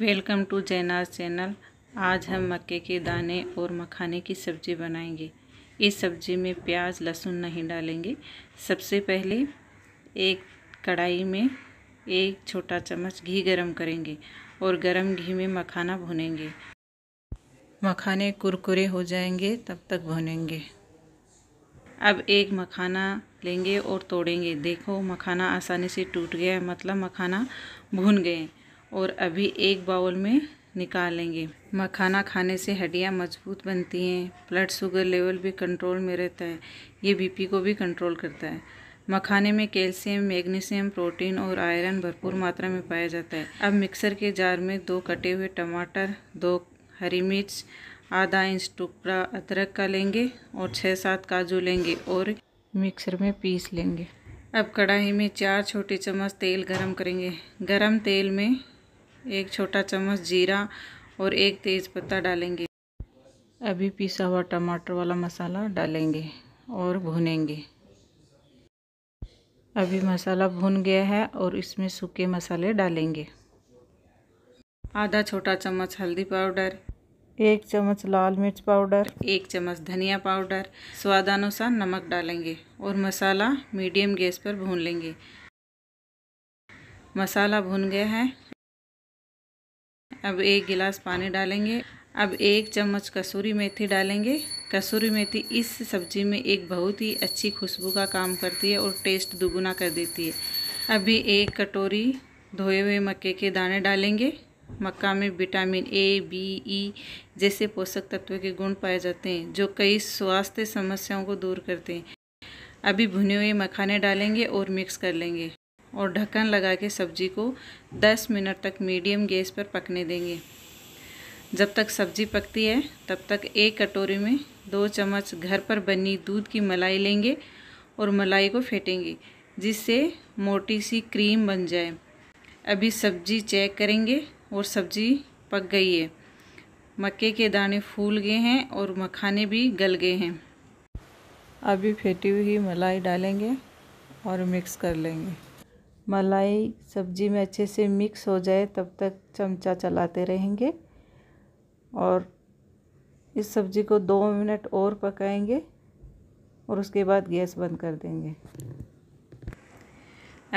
welcome to जैनाज channel आज हम मक्के के दाने और मखाने की सब्ज़ी बनाएंगे इस सब्ज़ी में प्याज लहसुन नहीं डालेंगे सबसे पहले एक कढ़ाई में एक छोटा चम्मच घी गरम करेंगे और गरम घी में मखाना भुनेंगे मखाने कुरकुरे हो जाएंगे तब तक भुनेंगे अब एक मखाना लेंगे और तोड़ेंगे देखो मखाना आसानी से टूट गया मतलब मखाना भून गए और अभी एक बाउल में निकालेंगे मखाना खाने से हड्डियाँ मजबूत बनती हैं ब्लड शुगर लेवल भी कंट्रोल में रहता है ये बीपी को भी कंट्रोल करता है मखाने में कैल्शियम मैग्नीशियम प्रोटीन और आयरन भरपूर मात्रा में पाया जाता है अब मिक्सर के जार में दो कटे हुए टमाटर दो हरी मिर्च आधा इंच टुकड़ा अदरक का लेंगे और छः सात काजू लेंगे और मिक्सर में पीस लेंगे अब कढ़ाई में चार छोटे चम्मच तेल गरम करेंगे गरम तेल में एक छोटा चम्मच जीरा और एक तेज़ पत्ता डालेंगे अभी पिसा हुआ टमाटर वाला मसाला डालेंगे और भूनेंगे अभी मसाला भून गया है और इसमें सूखे मसाले डालेंगे आधा छोटा चम्मच हल्दी पाउडर एक चम्मच लाल मिर्च पाउडर एक चम्मच धनिया पाउडर स्वादानुसार नमक डालेंगे और मसाला मीडियम गैस पर भून लेंगे मसाला भून गया है अब एक गिलास पानी डालेंगे अब एक चम्मच कसूरी मेथी डालेंगे कसूरी मेथी इस सब्ज़ी में एक बहुत ही अच्छी खुशबू का काम करती है और टेस्ट दुगुना कर देती है अभी एक कटोरी धोए हुए मक्के के दाने डालेंगे मक्का में विटामिन ए बी ई जैसे पोषक तत्व के गुण पाए जाते हैं जो कई स्वास्थ्य समस्याओं को दूर करते हैं अभी भुने हुए मखाने डालेंगे और मिक्स कर लेंगे और ढक्कन लगा के सब्ज़ी को 10 मिनट तक मीडियम गैस पर पकने देंगे जब तक सब्ज़ी पकती है तब तक एक कटोरी में दो चम्मच घर पर बनी दूध की मलाई लेंगे और मलाई को फेंटेंगे जिससे मोटी सी क्रीम बन जाए अभी सब्ज़ी चेक करेंगे और सब्ज़ी पक गई है मक्के के दाने फूल गए हैं और मखाने भी गल गए हैं अभी फेंटी हुई मलाई डालेंगे और मिक्स कर लेंगे मलाई सब्ज़ी में अच्छे से मिक्स हो जाए तब तक चमचा चलाते रहेंगे और इस सब्ज़ी को दो मिनट और पकाएंगे और उसके बाद गैस बंद कर देंगे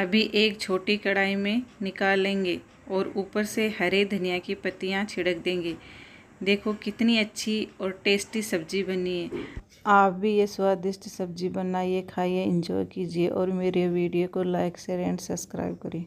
अभी एक छोटी कढ़ाई में निकालेंगे और ऊपर से हरे धनिया की पत्तियाँ छिड़क देंगे देखो कितनी अच्छी और टेस्टी सब्ज़ी बनी है आप भी ये स्वादिष्ट सब्ज़ी बनाइए खाइए इंजॉय कीजिए और मेरे वीडियो को लाइक शेयर एंड सब्सक्राइब करें